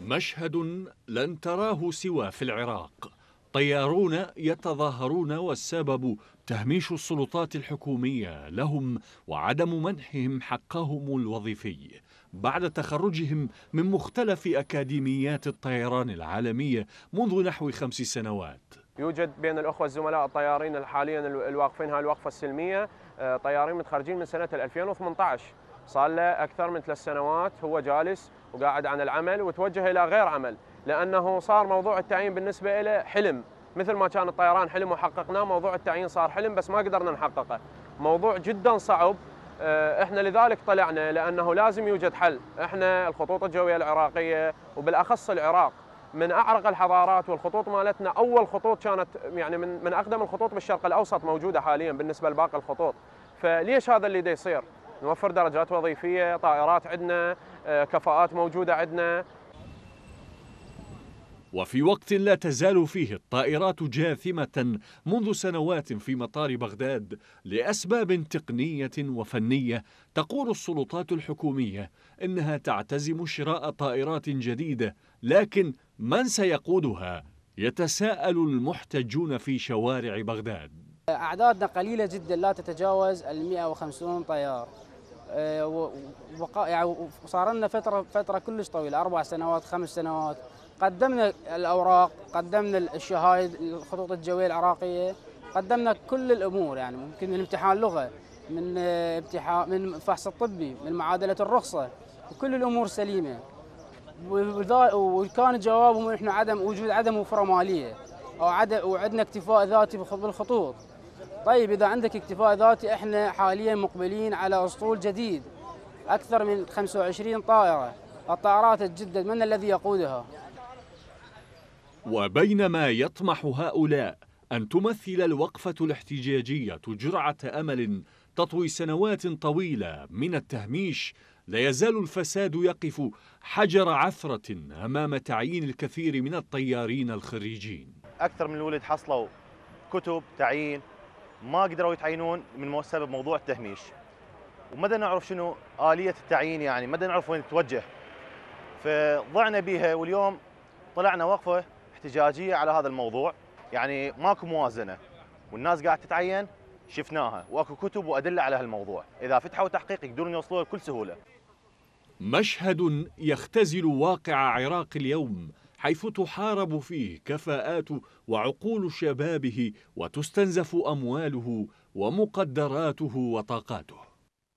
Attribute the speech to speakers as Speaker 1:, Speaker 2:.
Speaker 1: مشهد لن تراه سوى في العراق طيارون يتظاهرون والسبب تهميش السلطات الحكومية لهم وعدم منحهم حقهم الوظيفي بعد تخرجهم من مختلف أكاديميات الطيران العالمية منذ نحو خمس سنوات
Speaker 2: يوجد بين الأخوة الزملاء الطيارين الحاليين الواقفين هاي الوقفة السلمية آه، طيارين متخرجين من سنة 2018 صار له أكثر من ثلاث سنوات هو جالس وقاعد عن العمل وتوجه الى غير عمل لانه صار موضوع التعيين بالنسبه له حلم مثل ما كان الطيران حلم وحققناه موضوع التعيين صار حلم بس ما قدرنا نحققه موضوع جدا صعب آه، احنا لذلك طلعنا لانه لازم يوجد حل احنا الخطوط الجويه العراقيه وبالاخص العراق من اعرق الحضارات والخطوط مالتنا اول خطوط كانت يعني من من اقدم الخطوط بالشرق الاوسط موجوده حاليا بالنسبه لباقي الخطوط فليش هذا اللي دا يصير نوفر درجات وظيفيه طائرات عندنا كفاءات موجودة عندنا
Speaker 1: وفي وقت لا تزال فيه الطائرات جاثمة منذ سنوات في مطار بغداد لأسباب تقنية وفنية تقول السلطات الحكومية إنها تعتزم شراء طائرات جديدة لكن من سيقودها؟ يتساءل المحتجون في شوارع بغداد
Speaker 3: أعدادنا قليلة جدا لا تتجاوز ال 150 طيار آه، يعني وصار لنا فتره فتره كلش طويله اربع سنوات خمس سنوات قدمنا الاوراق قدمنا الشهايد الخطوط الجويه العراقيه قدمنا كل الامور يعني ممكن من امتحان لغه من آه، امتحان من فحص الطبي من معادله الرخصه وكل الامور سليمه وكان جوابهم احنا عدم وجود عدم وفره ماليه او عدم وعندنا اكتفاء ذاتي بالخطوط طيب اذا عندك اكتفاء ذاتي احنا حاليا مقبلين على اسطول جديد اكثر من 25 طائره الطائرات تجدد من الذي يقودها
Speaker 1: وبينما يطمح هؤلاء ان تمثل الوقفه الاحتجاجيه جرعه امل تطوي سنوات طويله من التهميش لا يزال الفساد يقف حجر عثرة أمام تعيين الكثير من الطيارين الخريجين
Speaker 4: أكثر من الولد حصلوا كتب تعيين ما قدروا يتعينون من سبب موضوع التهميش ومدى نعرف شنو آلية التعيين يعني مدى نعرف وين تتوجه فضعنا بها واليوم طلعنا وقفة احتجاجية على هذا الموضوع يعني ماكو موازنة والناس قاعدة تتعين شفناها واكو كتب وأدلة على هالموضوع إذا فتحوا تحقيق يقدرون يوصلوها بكل سهولة
Speaker 1: مشهد يختزل واقع عراق اليوم حيث تحارب فيه كفاءات وعقول شبابه وتستنزف أمواله ومقدراته وطاقاته